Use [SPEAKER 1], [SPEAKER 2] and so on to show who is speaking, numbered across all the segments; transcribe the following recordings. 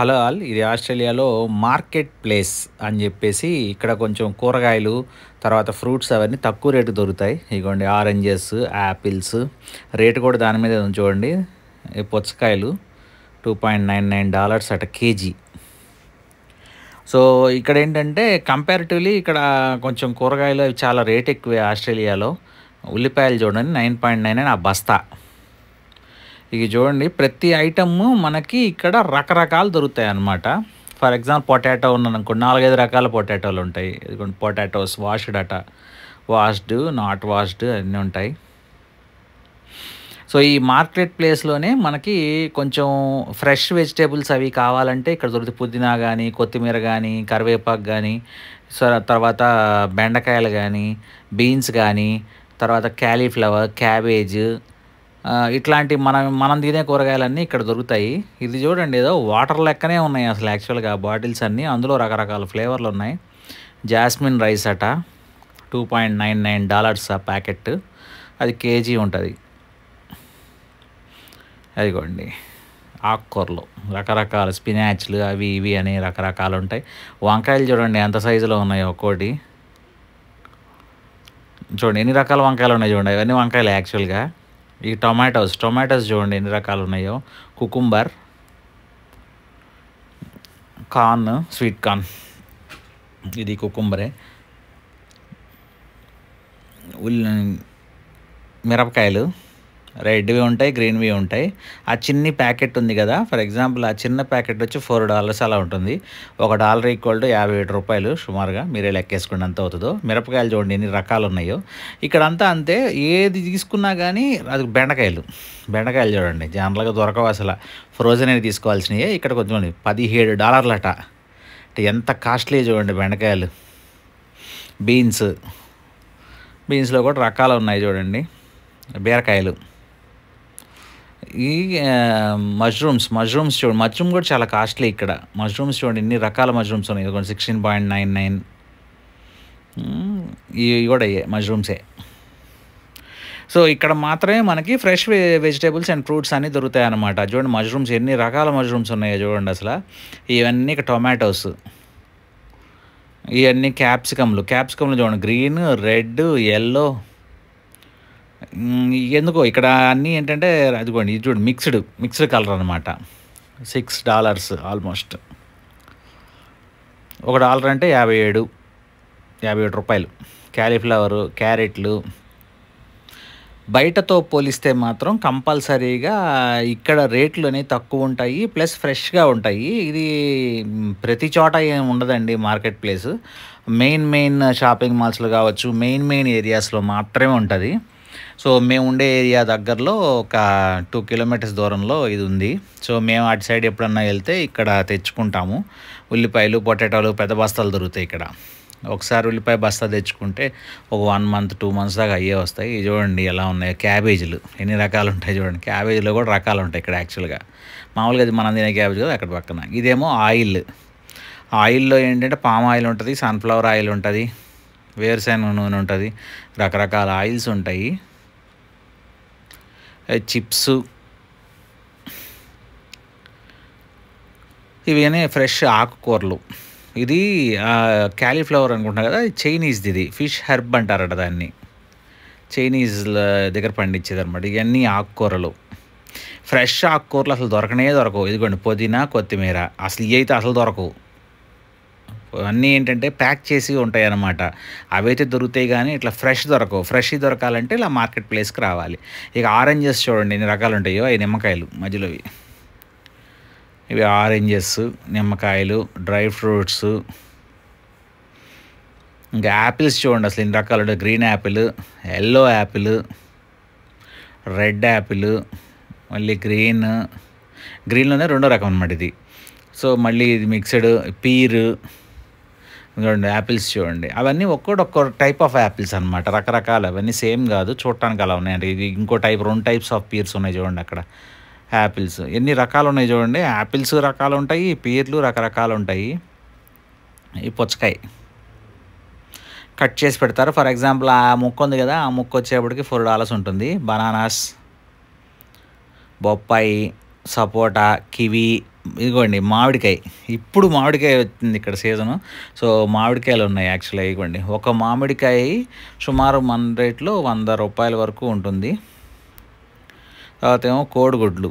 [SPEAKER 1] hello all ఇది ఆస్ట్రేలియాలో market place అని చెప్పేసి ఇక్కడ కొంచెం కూరగాయలు తర్వాత ఫ్రూట్స్ అవన్నీ తక్కువ రేటు దొరుకుతాయి ఇగోండి ఆరెంజెస్ యాపిల్స్ రేటు కూడా దాని మీద చూడండి పొచ్చకాయలు two point nine nine dollars అట కేజీ సో ఇక్కడ ఏంటంటే కంపారిటివ్లీ ఇక్కడ కొంచెం కూరగాయలు చాలా రేట్ ఎక్కువే ఆస్ట్రేలియాలో ఉల్లిపాయలు చూడండి నైన్ పాయింట్ నైన్ ఆ బస్తా ఇక చూడండి ప్రతి ఐటమ్ మనకి ఇక్కడ రకరకాలు దొరుకుతాయి అన్నమాట ఫర్ ఎగ్జాంపుల్ పొటాటో ఉన్నాను నాలుగైదు రకాల పొటాటోలు ఉంటాయి పొటాటోస్ వాష్డ్ అట వాష్డ్ నాట్ వాష్డ్ అన్నీ ఉంటాయి సో ఈ మార్కెట్ ప్లేస్లోనే మనకి కొంచెం ఫ్రెష్ వెజిటేబుల్స్ అవి కావాలంటే ఇక్కడ దొరుకుతాయి పుదీనా కానీ కొత్తిమీర కానీ కరివేపాకు కానీ సో తర్వాత బెండకాయలు కానీ బీన్స్ కానీ తర్వాత క్యాలీఫ్లవర్ క్యాబేజ్ ఇట్లాంటి మనం మనం తినే కూరగాయలన్నీ ఇక్కడ దొరుకుతాయి ఇది చూడండి ఏదో వాటర్ లెక్కనే ఉన్నాయి అసలు యాక్చువల్గా బాటిల్స్ అన్నీ అందులో రకరకాల ఫ్లేవర్లు ఉన్నాయి జాస్మిన్ రైస్ అట two point nine nine dollars ఆ ప్యాకెట్ అది కేజీ ఉంటుంది అదిగోండి ఆకుకూరలు రకరకాల స్పినాచ్లు అవి ఇవి అని రకరకాలు ఉంటాయి వంకాయలు చూడండి ఎంత సైజులో ఉన్నాయి ఒక్కోటి చూడండి ఎన్ని రకాల వంకాయలు ఉన్నాయి చూడండి అవన్నీ వంకాయలు యాక్చువల్గా ఈ టొమాటోస్ టొమాటోస్ చూడండి ఎన్ని రకాలు ఉన్నాయో కుకుంబర్ కార్న్ స్వీట్ కార్న్ ఇది కుకుంబరే ఉల్ మిరపకాయలు రెడ్వి ఉంటాయి గ్రీన్వి ఉంటాయి ఆ చిన్ని ప్యాకెట్ ఉంది కదా ఫర్ ఎగ్జాంపుల్ ఆ చిన్న ప్యాకెట్ వచ్చి ఫోర్ డాలర్స్ అలా ఉంటుంది ఒక డాలర్ ఈక్వల్ టు యాభై ఏడు రూపాయలు సుమారుగా మీరే లెక్కేసుకోండి అంత అవుతుందో మిరపకాయలు చూడండి ఎన్ని రకాలు ఉన్నాయో ఇక్కడంతా అంతే ఏది తీసుకున్నా కానీ అది బెండకాయలు బెండకాయలు చూడండి జనరల్గా దొరకవు అసలు ఫ్రోజన్ అని తీసుకోవాల్సినవి ఇక్కడ కొంచెం పదిహేడు డాలర్లట అంటే ఎంత కాస్ట్లీ చూడండి బెండకాయలు బీన్స్ బీన్స్లో కూడా రకాలు ఉన్నాయి చూడండి బీరకాయలు ఈ మష్రూమ్స్ మష్రూమ్స్ చూడు మష్రూమ్ కూడా చాలా కాస్ట్లీ ఇక్కడ మష్రూమ్స్ చూడండి ఎన్ని రకాల మష్రూమ్స్ ఉన్నాయి ఇదిగోండి సిక్స్టీన్ పాయింట్ నైన్ నైన్ ఇవి కూడా మష్రూమ్సే సో ఇక్కడ మాత్రమే మనకి ఫ్రెష్ వెజిటేబుల్స్ అండ్ ఫ్రూట్స్ అన్నీ దొరుకుతాయి చూడండి మష్రూమ్స్ ఎన్ని రకాల మష్రూమ్స్ ఉన్నాయో చూడండి అసలు ఇవన్నీ టొమాటోస్ ఇవన్నీ క్యాప్సికమ్లు క్యాప్సికమ్లు చూడండి గ్రీన్ రెడ్ ఎల్లో ఎందుకో ఇక్కడ అన్నీ ఏంటంటే అదిగోండి ఇది చూడు మిక్స్డ్ మిక్స్డ్ కలర్ అనమాట సిక్స్ డాలర్స్ ఆల్మోస్ట్ ఒక డాలర్ అంటే యాభై ఏడు యాభై ఏడు రూపాయలు క్యాలీఫ్లవరు క్యారెట్లు బయటతో పోలిస్తే మాత్రం కంపల్సరీగా ఇక్కడ రేట్లు అనేవి తక్కువ ఉంటాయి ప్లస్ ఫ్రెష్గా ఉంటాయి ఇది ప్రతి చోట ఏమి ఉండదండి market place main main shopping మాల్స్లో కావచ్చు మెయిన్ మెయిన్ ఏరియాస్లో మాత్రమే ఉంటుంది సో మేము ఉండే ఏరియా దగ్గరలో ఒక టూ కిలోమీటర్స్ దూరంలో ఇది ఉంది సో మేము అటు సైడ్ ఎప్పుడన్నా వెళ్తే ఇక్కడ తెచ్చుకుంటాము ఉల్లిపాయలు పొటాటోలు పెద్ద బస్తాలు దొరుకుతాయి ఇక్కడ ఒకసారి ఉల్లిపాయ బస్తా తెచ్చుకుంటే ఒక వన్ మంత్ టూ మంత్స్ దాకా అయ్యే వస్తాయి చూడండి ఎలా ఉన్నాయి క్యాబేజీలు ఎన్ని రకాలు ఉంటాయి చూడండి క్యాబేజీలో కూడా రకాలు ఉంటాయి ఇక్కడ యాక్చువల్గా మామూలుగా అది మనం తినే క్యాబేజ్ కదా అక్కడ పక్కన ఇదేమో ఆయిల్ ఆయిల్లో ఏంటంటే పామ్ ఆయిల్ ఉంటుంది సన్ఫ్లవర్ ఆయిల్ ఉంటుంది వేరుశెనగ నూనె ఉంటుంది రకరకాల ఆయిల్స్ ఉంటాయి చిప్స్ ఇవన్నీ ఫ్రెష్ ఆకుకూరలు ఇది క్యాలీఫ్లవర్ అనుకుంటున్నా కదా చైనీస్ది ఇది ఫిష్ హెర్బ్ అంటారట దాన్ని చైనీస్ దగ్గర పండించేది అనమాట ఇవన్నీ ఆకుకూరలు ఫ్రెష్ ఆకుకూరలు అసలు దొరకనే దొరకవు ఇదిగోండి పుదీనా కొత్తిమీర అసలు ఇవి అయితే అసలు దొరకవు అన్నీ ఏంటంటే ప్యాక్ చేసి ఉంటాయి అన్నమాట అవైతే దొరుకుతాయి కానీ ఇట్లా ఫ్రెష్ దొరకవు ఫ్రెష్ దొరకాలంటే ఇలా మార్కెట్ ప్లేస్కి రావాలి ఇక ఆరెంజెస్ చూడండి ఎన్ని రకాలు ఉంటాయో అవి నిమ్మకాయలు మధ్యలోవి ఇవి ఆరెంజెస్ నిమ్మకాయలు డ్రై ఫ్రూట్స్ ఇంకా యాపిల్స్ చూడండి అసలు ఇన్ని రకాలు green apple yellow apple red apple మళ్ళీ గ్రీన్ గ్రీన్లోనే రెండో రకం అనమాట ఇది సో మళ్ళీ ఇది మిక్స్డ్ పీరు చూడండి యాపిల్స్ చూడండి అవన్నీ ఒక్కొక్క టైప్ ఆఫ్ యాపిల్స్ అనమాట రకరకాల అవన్నీ సేమ్ కాదు చూడటానికి అలా ఉన్నాయండి ఇది ఇంకో టైప్ రెండు టైప్స్ ఆఫ్ పీర్స్ ఉన్నాయి చూడండి అక్కడ యాపిల్స్ ఎన్ని రకాలు ఉన్నాయి చూడండి యాపిల్స్ రకాలు ఉంటాయి పీర్లు రకరకాలు ఉంటాయి ఈ పుచ్చకాయ కట్ చేసి పెడతారు ఫర్ ఎగ్జాంపుల్ ఆ ముక్క ఉంది కదా ఆ ముక్క వచ్చేప్పటికి ఫోర్ డాలర్స్ ఉంటుంది బనానాస్ బొప్పాయి సపోటా కివీ ఇదిగోండి మామిడికాయ ఇప్పుడు మామిడికాయ వచ్చింది ఇక్కడ సీజను సో మామిడికాయలు ఉన్నాయి యాక్చువల్గా ఇదిగోండి ఒక మామిడికాయ సుమారు మన రేట్లో వంద రూపాయల వరకు ఉంటుంది తర్వాత ఏమో కోడిగుడ్లు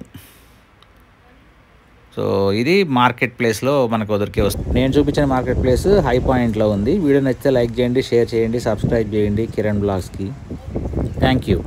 [SPEAKER 1] సో ఇది మార్కెట్ ప్లేస్లో మనకు దొరికే వస్తుంది నేను చూపించిన మార్కెట్ ప్లేస్ హై పాయింట్లో ఉంది వీడియో నచ్చితే లైక్ చేయండి షేర్ చేయండి సబ్స్క్రైబ్ చేయండి కిరణ్ బ్లాగ్స్కి థ్యాంక్ యూ